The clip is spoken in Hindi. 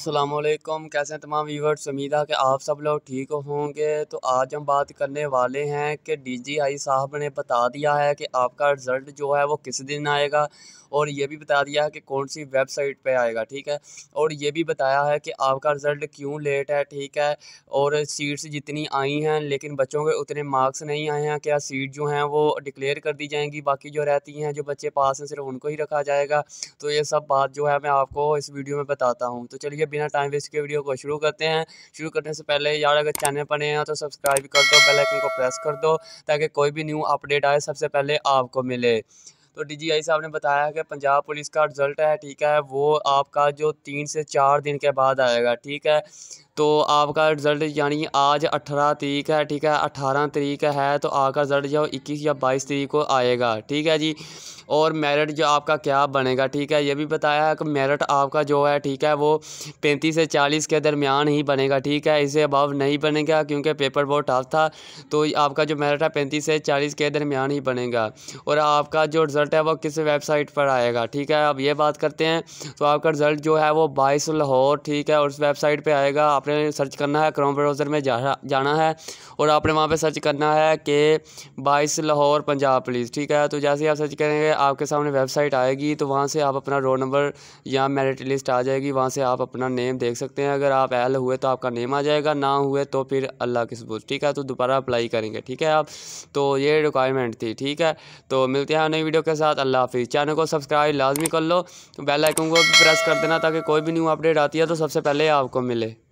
असलम कैसे हैं तमाम व्यूवर्स उम्मीद है कि आप सब लोग ठीक होंगे तो आज हम बात करने वाले हैं कि डीजीआई साहब ने बता दिया है कि आपका रिज़ल्ट जो है वो किस दिन आएगा और ये भी बता दिया है कि कौन सी वेबसाइट पे आएगा ठीक है और ये भी बताया है कि आपका रिज़ल्ट क्यों लेट है ठीक है और सीट्स जितनी आई हैं लेकिन बच्चों के उतने मार्क्स नहीं आए हैं क्या सीट जो हैं वो डिक्लेयर कर दी जाएंगी बाकी जो रहती हैं जो बच्चे पास हैं सिर्फ उनको ही रखा जाएगा तो ये सब बात जो है मैं आपको इस वीडियो में बताता हूँ तो चलिए बिना टाइम वेस्ट के वीडियो को शुरू करते हैं शुरू करने से पहले यार अगर चैनल पर नए हैं तो सब्सक्राइब कर दो बेलाइकन को प्रेस कर दो ताकि कोई भी न्यू अपडेट आए सबसे पहले आपको मिले तो डीजीआई साहब ने बताया कि पंजाब पुलिस का रिजल्ट है ठीक है वो आपका जो तीन से चार दिन के बाद आएगा ठीक है तो आपका रिज़ल्ट यानी आज अठारह तरीक है ठीक है अठारह तरीक है तो आपका रिज़ल्ट जो इक्कीस या बाईस तरीक को आएगा ठीक है जी और मेरिट जो आपका क्या बनेगा ठीक है ये भी बताया है कि मेरिट आपका जो है ठीक है वो पैंतीस से चालीस के दरमियान ही बनेगा ठीक है इसे अबव नहीं बनेगा क्योंकि पेपर बहुत टफ था तो आपका जो मेरिट है पैंतीस से चालीस के दरमियान ही बनेगा और आपका जो रिज़ल्ट है वो किस वेबसाइट पर आएगा ठीक है अब ये बात करते हैं तो आपका रिज़ल्ट जो है वो बाईस लाहौर ठीक है उस वेबसाइट पर आएगा आपने आपने सर्च करना है क्रोम ब्राउज़र में जा, जाना है और आपने वहाँ पे सर्च करना है कि बाईस लाहौर पंजाब पुलिस ठीक है तो जैसे ही आप सर्च करेंगे आपके सामने वेबसाइट आएगी तो वहाँ से आप अपना रोल नंबर या मेरिट लिस्ट आ जाएगी वहाँ से आप अपना नेम देख सकते हैं अगर आप एल हुए तो आपका नेम आ जाएगा ना हुए तो फिर अल्लाह के सबूत ठीक है तो दोबारा अप्लाई करेंगे ठीक है आप तो ये रिक्वायरमेंट थी ठीक है तो मिलते हैं नई वीडियो के साथ अल्लाह हाफि चैनल को सब्सक्राइब लाजमी कर लो बेल आइकन को प्रेस कर देना ताकि कोई भी न्यू अपडेट आती है तो सबसे पहले आपको मिले